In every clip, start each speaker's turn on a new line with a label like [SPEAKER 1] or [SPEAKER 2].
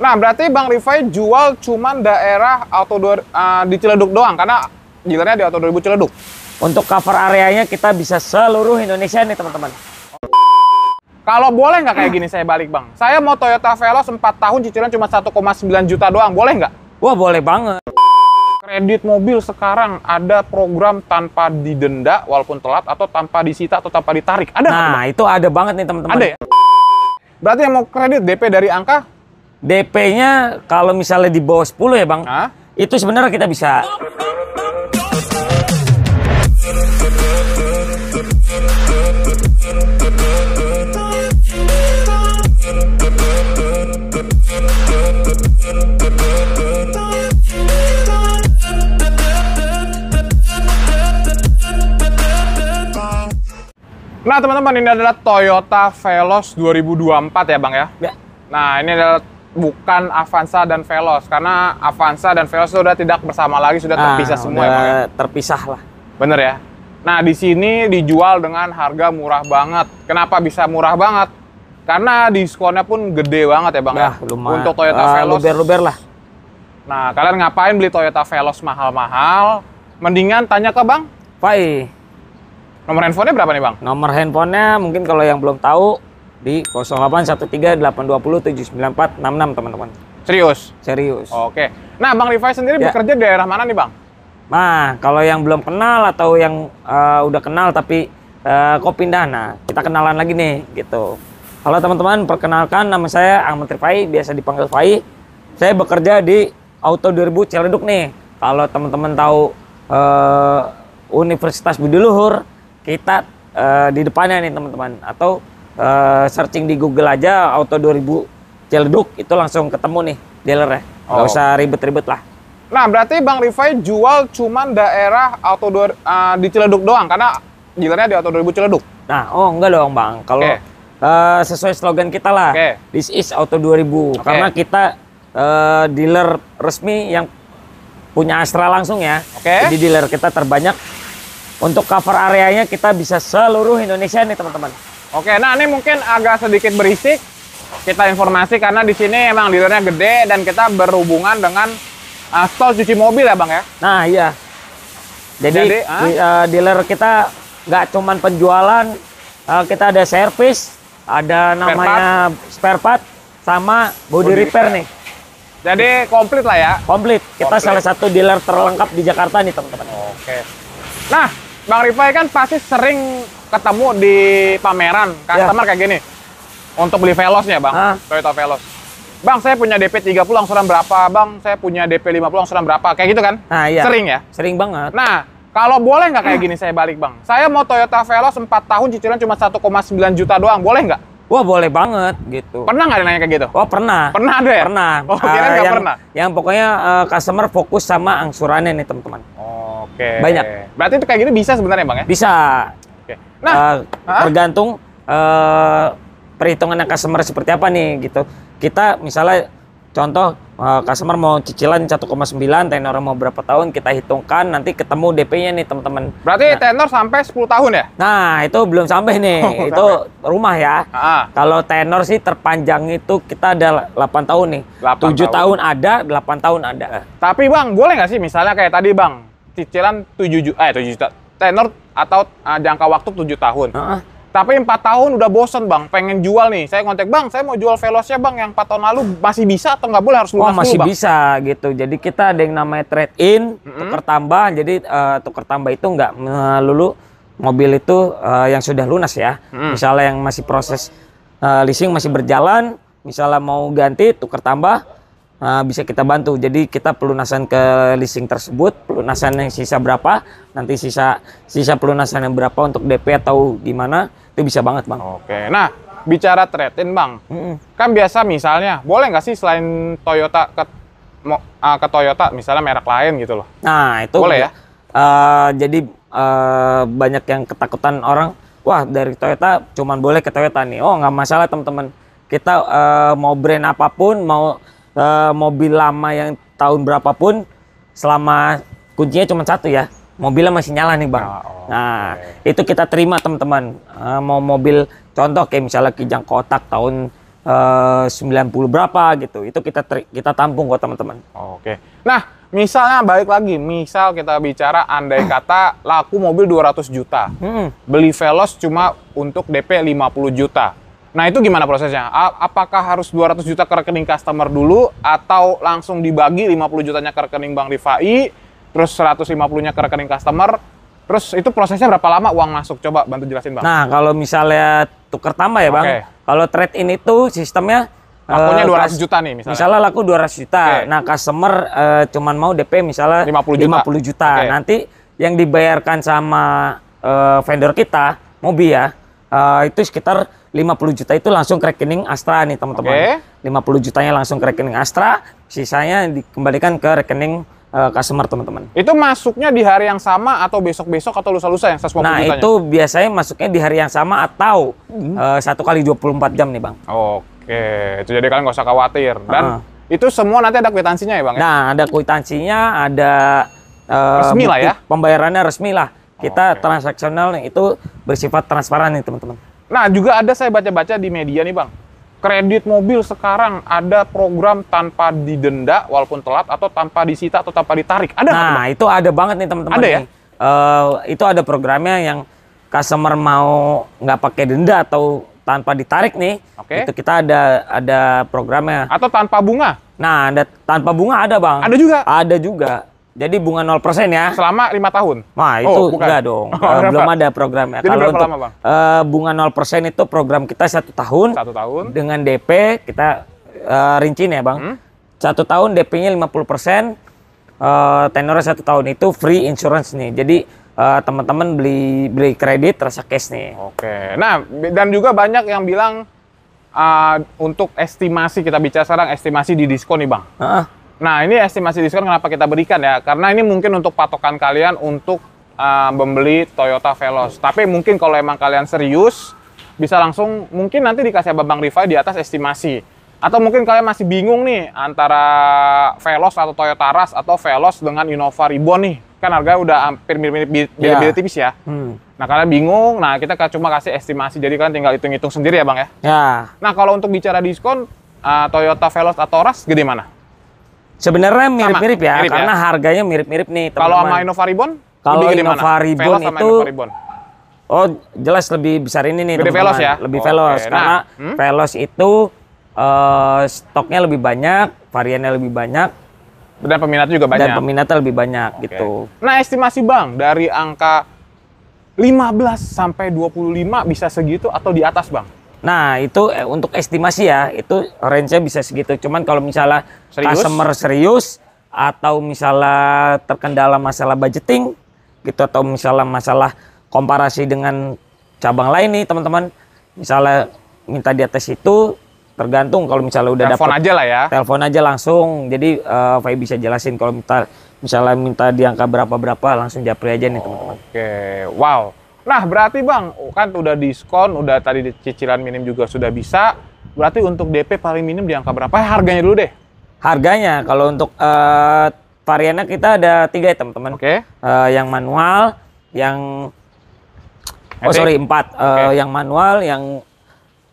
[SPEAKER 1] Nah, berarti Bang Rifai jual cuman daerah auto uh, ah, di Ciledug doang karena dealernya di Auto 2000 Ciledug. Untuk cover areanya kita bisa seluruh Indonesia nih, teman-teman. Kalau boleh nggak kayak gini saya balik, Bang? Saya mau Toyota Veloz 4 tahun cicilan cuma 1,9 juta doang. Boleh nggak? Wah, boleh banget. Kredit mobil sekarang ada program tanpa didenda walaupun telat atau tanpa disita atau tanpa ditarik. Ada Nah, gak, itu ada banget nih, teman-teman. Ada ya? Berarti yang mau kredit DP dari angka
[SPEAKER 2] DP-nya kalau misalnya di bawah 10 ya bang, Hah? itu sebenarnya kita bisa.
[SPEAKER 1] Nah teman-teman ini adalah Toyota Veloz 2024 ya bang ya? Ya. Nah ini adalah bukan Avanza dan Veloz karena Avanza dan Veloz sudah tidak bersama lagi sudah ah, terpisah semua ya, terpisah lah bener ya nah di sini dijual dengan harga murah banget kenapa bisa murah banget karena diskonnya pun gede banget ya bang ya? nah, untuk Toyota uh, Veloz luber luber lah nah kalian ngapain beli Toyota Veloz mahal-mahal mendingan tanya ke bang Pai nomor handphonenya berapa nih bang nomor handphonenya
[SPEAKER 2] mungkin kalau yang belum tahu di 081382079466 teman-teman. Serius? Serius. Oke.
[SPEAKER 1] Nah, Bang Rifai sendiri ya. bekerja di daerah mana nih, Bang?
[SPEAKER 2] Nah, kalau yang belum kenal atau yang uh, udah kenal tapi uh, kok pindah, nah kita kenalan lagi nih, gitu. Halo teman-teman, perkenalkan nama saya Ahmad Rifai, biasa dipanggil Fai. Saya bekerja di Auto 2000 Ciledug nih. Kalau teman-teman tahu uh, Universitas Budi Luhur, kita uh, di depannya nih teman-teman. Atau Eh, searching di Google aja auto 2000 Ciledug itu langsung ketemu nih dealer ya, Nggak oh. usah ribet-ribet lah.
[SPEAKER 1] Nah, berarti Bang Rifai jual cuman daerah auto 2000 uh, eh, di Ciledug doang karena dealernya di auto 2000 Ciledug. Nah, oh enggak
[SPEAKER 2] dong, Bang. Kalau okay. uh, eh, sesuai slogan kita lah. Okay. This is auto 2000 okay. karena kita uh, dealer resmi yang punya Astra langsung ya. Okay. Jadi dealer kita terbanyak untuk cover areanya kita bisa seluruh Indonesia nih, teman-teman.
[SPEAKER 1] Oke, nah ini mungkin agak sedikit berisik. Kita informasi karena di sini emang dealernya gede dan kita berhubungan dengan uh, eh, stol cuci mobil ya, Bang ya. Nah, iya.
[SPEAKER 2] Jadi, Jadi uh, dealer kita nggak cuman penjualan, uh, kita ada servis, ada namanya spare part, spare part sama body, body repair, repair nih. Jadi komplit lah ya. Komplit. Kita komplit. salah satu dealer terlengkap di Jakarta nih,
[SPEAKER 1] teman-teman. Oke. Nah, Bang Rifai kan pasti sering ketemu di pameran iya. customer ya. kayak gini untuk beli Veloz ya bang ah. Toyota Veloz Bang, saya punya DP 30 angsuran berapa? Bang, saya punya DP 50 angsuran berapa? Kayak gitu kan? Nah, iya. Sering ya? Sering banget. Nah, kalau boleh nggak kayak gini saya balik, Bang? Saya mau Toyota Veloz 4 tahun cicilan cuma 1,9 juta doang. Boleh nggak?
[SPEAKER 2] Wah boleh banget gitu. Pernah nggak ada nanya kayak gitu? Oh pernah. Pernah ada ya? Pernah. Oh kira uh, ah, yang, pernah? Yang pokoknya uh, customer fokus sama angsurannya nih teman-teman. Oke. Okay. Banyak. Berarti itu kayak gitu bisa sebenarnya bang ya? Bisa. Nah, uh, tergantung uh, perhitungan customer seperti apa nih gitu. Kita misalnya contoh uh, customer mau cicilan 1,9 tenor mau berapa tahun kita hitungkan nanti ketemu DP-nya nih teman-teman. Berarti nah, tenor sampai 10 tahun ya? Nah, itu belum sampai nih. Oh, itu sampai. rumah ya. Ah. Kalau tenor sih terpanjang itu kita ada 8 tahun nih.
[SPEAKER 1] 8 7 tahun. tahun ada, 8 tahun ada. Tapi Bang, boleh nggak sih misalnya kayak tadi Bang, cicilan 7 eh, juta eh juta tenor atau uh, jangka waktu 7 tahun. Uh -uh. Tapi empat tahun udah bosen bang, pengen jual nih. Saya kontak bang, saya mau jual velosnya bang yang 4 tahun lalu masih bisa atau nggak boleh harus oh, lunas oh, masih dulu, bang. bisa
[SPEAKER 2] gitu. Jadi kita ada yang namanya trade in, mm -hmm. tukar tambah. Jadi uh, tukar tambah itu nggak melulu eh, mobil itu uh, yang sudah lunas ya. Mm -hmm. Misalnya yang masih proses uh, leasing masih berjalan, misalnya mau ganti tukar tambah uh, bisa kita bantu. Jadi kita pelunasan ke leasing tersebut, pelunasan yang sisa berapa, nanti sisa sisa pelunasan yang berapa untuk DP atau gimana itu bisa
[SPEAKER 1] banget bang. Oke, nah bicara trade-in bang, mm -hmm. kan biasa misalnya boleh nggak sih selain Toyota ke uh, ke Toyota misalnya merek lain gitu loh. Nah itu boleh ya.
[SPEAKER 2] Uh, jadi uh, banyak yang ketakutan orang wah dari Toyota cuman boleh ke Toyota nih oh nggak masalah teman-teman kita uh, mau brand apapun mau Eh, mobil lama yang tahun berapapun selama kuncinya cuma satu ya mobilnya masih nyala nih bang. Oh, ah, okay. Nah itu kita terima teman-teman uh, mau mobil contoh kayak misalnya kijang kotak tahun eh, uh, 90 berapa gitu itu kita
[SPEAKER 1] kita tampung kok teman-teman. Oke. Okay. Nah misalnya balik lagi, misal kita bicara andai kata laku mobil 200 juta, hmm. beli Veloz cuma untuk DP 50 juta. Nah, itu gimana prosesnya? Apakah harus 200 juta ke rekening customer dulu atau langsung dibagi 50 jutanya ke rekening Bank Rifai, terus 150-nya ke rekening customer? Terus itu prosesnya berapa lama uang masuk? Coba bantu jelasin, Bang.
[SPEAKER 2] Nah, kalau misalnya tuker tambah ya, Bang. Kalau trade ini tuh sistemnya eh, Lakunya 200 juta nih misalnya. Misalnya laku 200 juta. Okay. Nah, customer uh, cuman mau DP misalnya 50 juta. 50 juta. Okay. Nanti yang dibayarkan sama uh, vendor kita mobil ya uh, itu sekitar 50 juta itu langsung ke rekening Astra nih teman-teman. Okay. 50 jutanya langsung ke rekening Astra, sisanya dikembalikan ke rekening uh, customer teman-teman. Itu masuknya di
[SPEAKER 1] hari yang sama atau besok-besok atau lusa-lusa yang 150 nah, jutanya? Nah, itu
[SPEAKER 2] biasanya masuknya di hari yang sama atau eh, satu kali 24 jam nih, Bang. Oke, itu
[SPEAKER 1] jadi kalian nggak usah khawatir.
[SPEAKER 2] Dan uh -huh. itu semua nanti ada kwitansinya ya, Bang? Ya? Nah, ada kwitansinya, ada uh, resmi lah ya. Pembayarannya resmi lah kita okay. transaksional itu bersifat transparan nih teman-teman.
[SPEAKER 1] Nah juga ada saya baca-baca di media nih bang, kredit mobil sekarang ada program tanpa didenda walaupun telat atau tanpa disita atau tanpa ditarik. Ada Nah, itu ada banget nih teman-teman.
[SPEAKER 2] Ada nih. ya? Uh, itu ada programnya yang customer mau nggak pakai denda atau tanpa ditarik nih. Oke. Okay. Itu kita ada ada programnya. Atau tanpa bunga? Nah, ada tanpa bunga ada, Bang. Ada juga. Ada juga. Jadi bunga 0% ya? Selama lima tahun. Wah, oh, itu oh, enggak dong. Oh, uh, belum ada programnya. Jadi Kalau untuk lama, Bang? Uh, bunga 0% itu program kita satu tahun. Satu tahun. Dengan DP kita uh, eh, rincin ya, Bang. Hmm? Satu tahun DP-nya 50%, uh, tenornya satu tahun itu free insurance
[SPEAKER 1] nih. Jadi uh, teman-teman beli beli kredit rasa cash nih. Oke. Nah, dan juga banyak yang bilang uh, untuk estimasi kita bicara sekarang estimasi di diskon nih, Bang. Uh -uh Nah, ini estimasi diskon kenapa kita berikan ya? Karena ini mungkin untuk patokan kalian untuk uh, membeli Toyota Veloz. Tapi mungkin kalau emang kalian serius, bisa langsung mungkin nanti dikasih abang Bang di atas estimasi. Atau mungkin kalian masih bingung nih antara Veloz atau Toyota Rush atau Veloz dengan Innova Ribbon nih. Kan harganya udah hampir mirip-mirip yeah. tipis ya. Hmm. Nah, kalian bingung, nah kita cuma kasih estimasi. Jadi kalian tinggal hitung-hitung sendiri ya, Bang ya. Ya. Yeah. Nah, kalau untuk bicara diskon, uh, Toyota Veloz atau Rush gede mana? Sebenarnya mirip-mirip ya, mirip ya? karena ya? harganya mirip-mirip nih. Teman Kalau sama Innova Ribbon? Kalau Innova Ribbon itu
[SPEAKER 2] Oh, jelas lebih besar ini nih, Lebih Velos ya? Lebih Velos okay. Nah. karena nah, hmm? Velos itu uh, stoknya lebih banyak, variannya lebih banyak. Dan peminatnya juga banyak. Dan peminatnya lebih banyak okay. gitu.
[SPEAKER 1] Nah, estimasi Bang dari angka 15 sampai 25 bisa segitu atau
[SPEAKER 2] di atas, Bang? Nah, itu eh, untuk estimasi ya, itu range-nya bisa segitu. Cuman kalau misalnya serius? customer serius atau misalnya terkendala masalah budgeting gitu atau misalnya masalah komparasi dengan cabang lain nih, teman-teman. Misalnya minta di atas itu tergantung kalau misalnya udah telepon aja lah ya. Telepon aja langsung. Jadi uh, bisa jelasin kalau misalnya minta di angka berapa-berapa langsung japri aja nih,
[SPEAKER 1] teman-teman. Oke. Okay. Wow Nah, berarti Bang, oh kan udah diskon, udah tadi cicilan minim juga sudah bisa. Berarti untuk DP paling minim di angka berapa? Harganya dulu deh. Harganya kalau untuk uh, variannya kita ada tiga ya teman-teman. Oke. Okay. Uh, eh,
[SPEAKER 2] yang manual, yang oh sorry empat. Eh, okay. yang manual, yang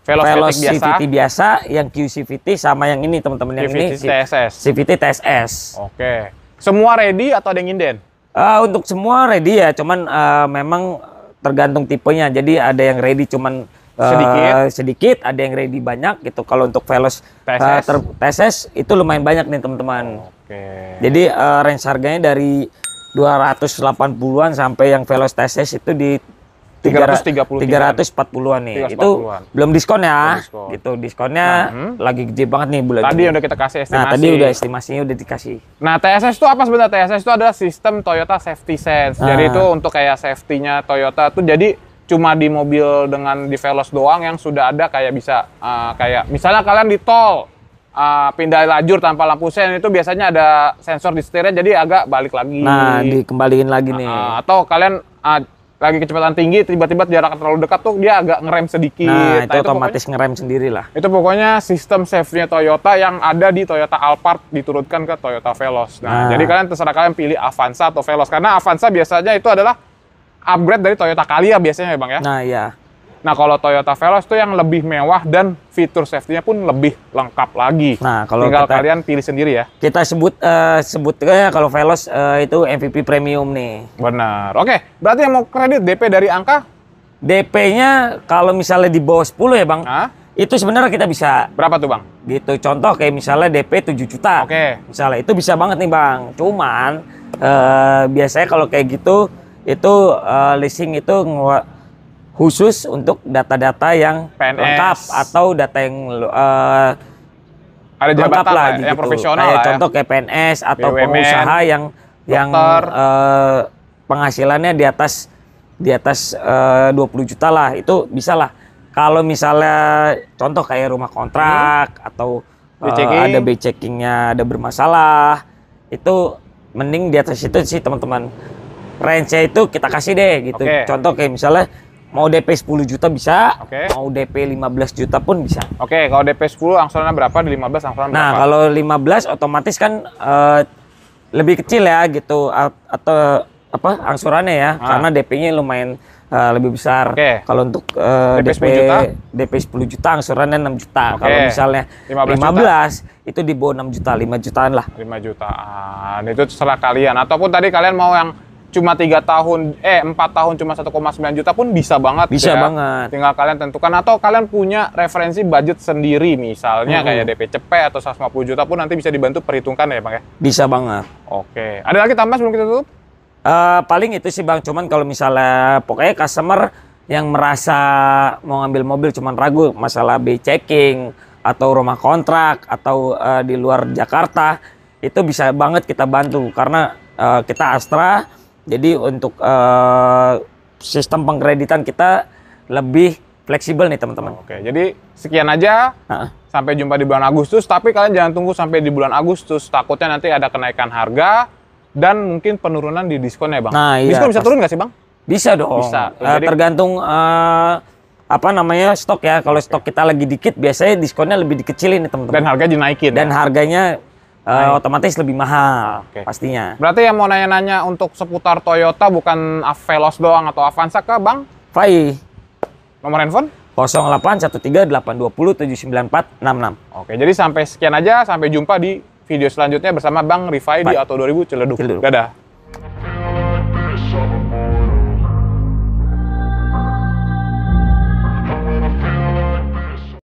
[SPEAKER 2] Velocity, Velocity biasa. biasa, yang QCVT sama yang ini teman-teman yang ini TSS. CVT TSS. Oke. Okay. Semua ready atau ada yang inden? Uh, untuk semua ready ya, cuman uh, memang tergantung tipenya. Jadi ya. ada yang ready cuman eh, sedikit, uh, sedikit ada yang ready banyak gitu. Kalau untuk Velos PSS, eh, uh, ter PSS itu lumayan banyak nih teman-teman. Oh, okay. Jadi uh, range harganya dari 280-an sampai yang Velos TSS itu di
[SPEAKER 1] 330
[SPEAKER 2] 340-an nih. 340 itu belum diskon ya. Belum diskon. Gitu diskonnya nah, hmm. lagi gede banget nih bulan Tadi ini. udah kita kasih nah, estimasi. Nah, tadi udah estimasinya udah dikasih.
[SPEAKER 1] Nah, TSS itu apa sebenarnya? TSS itu adalah sistem Toyota Safety Sense. Nah. Jadi itu untuk kayak safety-nya Toyota tuh jadi cuma di mobil dengan di Veloz doang yang sudah ada kayak bisa uh, kayak misalnya kalian di tol uh, pindah lajur tanpa lampu sen itu biasanya ada sensor di setirnya jadi agak balik lagi. Nah,
[SPEAKER 2] dikembaliin lagi ah, nih. Uh,
[SPEAKER 1] atau kalian uh, lagi kecepatan tinggi tiba-tiba jarak terlalu dekat tuh dia agak ngerem sedikit. Nah, nah itu, itu otomatis pokoknya, ngerem sendiri lah. Itu pokoknya sistem safety-nya Toyota yang ada di Toyota Alphard diturunkan ke Toyota Veloz. Nah, nah, jadi kalian terserah kalian pilih Avanza atau Veloz karena Avanza biasanya itu adalah upgrade dari Toyota Calya biasanya ya, Bang ya. Nah, iya. Nah kalau Toyota Veloz itu yang lebih mewah dan fitur safety-nya pun lebih lengkap lagi. Nah kalau tinggal kita, kalian pilih sendiri ya. Kita sebut uh, eh, sebutnya kalau Veloz uh, itu MVP premium nih.
[SPEAKER 2] Benar. Oke, berarti yang mau kredit DP dari angka? DP-nya kalau misalnya di bawah 10 ya bang, Hah? itu sebenarnya kita bisa. Berapa tuh bang? Gitu, contoh kayak misalnya DP 7 juta. Oke. Misalnya itu bisa banget nih bang. Cuman uh, biasanya kalau kayak gitu itu uh, leasing itu khusus untuk data-data yang PNS. lengkap atau data yang uh, ada jabatan lah, yang gitu. profesional kayak ya. contoh ya. kayak PNS atau BUMN, pengusaha yang dokter. yang uh, eh, penghasilannya di atas di atas eh, uh, 20 juta lah itu bisa lah kalau misalnya contoh kayak rumah kontrak hmm. atau uh, ada B checkingnya ada bermasalah itu mending di atas itu sih teman-teman range itu kita kasih deh gitu okay. contoh kayak misalnya Mau DP 10 juta bisa, okay. mau DP 15 juta pun bisa. Oke, okay, kalau DP 10 angsurannya berapa? Di 15 angsuran berapa? Nah, kalau 15 otomatis kan uh, lebih kecil ya gitu A atau apa angsurannya ya, ah. karena DP-nya lumayan uh, lebih besar. Okay. Kalau untuk uh, DP, DP 10 juta,
[SPEAKER 1] DP 10 juta angsurannya 6 juta. Okay. Kalau misalnya 15, 15 juta. itu di bawah 6 juta, 5 jutaan lah. 5 jutaan. Itu terserah kalian ataupun tadi kalian mau yang cuma tiga tahun eh empat tahun cuma 1,9 juta pun bisa banget bisa ya. banget tinggal kalian tentukan atau kalian punya referensi budget sendiri misalnya hmm. kayak DP cepet atau 150 juta pun nanti bisa dibantu perhitungkan ya bang ya
[SPEAKER 2] bisa banget
[SPEAKER 1] oke ada lagi
[SPEAKER 2] tambah sebelum kita tutup uh, paling itu sih bang cuman kalau misalnya pokoknya customer yang merasa mau ngambil mobil cuman ragu masalah B checking atau rumah kontrak atau uh, di luar Jakarta itu bisa banget kita bantu karena uh, kita Astra jadi untuk uh, sistem pengkreditan kita lebih fleksibel
[SPEAKER 1] nih teman-teman. Oke, jadi sekian aja. Uh. Sampai jumpa di bulan Agustus. Tapi kalian jangan tunggu sampai di bulan Agustus. Takutnya nanti ada kenaikan harga dan mungkin penurunan di diskonnya bang. Nah, iya, diskon bisa pas. turun nggak sih bang?
[SPEAKER 2] Bisa dong. Bisa. Uh, jadi...
[SPEAKER 1] Tergantung uh, apa namanya
[SPEAKER 2] stok ya. Kalau stok kita lagi dikit, biasanya diskonnya lebih dikecilin nih teman-teman. Dan harga dinaikin. Dan ya? harganya uh, otomatis lebih
[SPEAKER 1] mahal
[SPEAKER 2] okay. pastinya.
[SPEAKER 1] Berarti yang mau nanya-nanya untuk seputar Toyota bukan Avelos doang atau Avanza ke Bang? Fai. Nomor handphone? 081382079466. Oke, jadi sampai sekian aja. Sampai jumpa di video selanjutnya bersama Bang Rifai Bye. di Auto 2000 Celeduk. Celeduk. Dadah.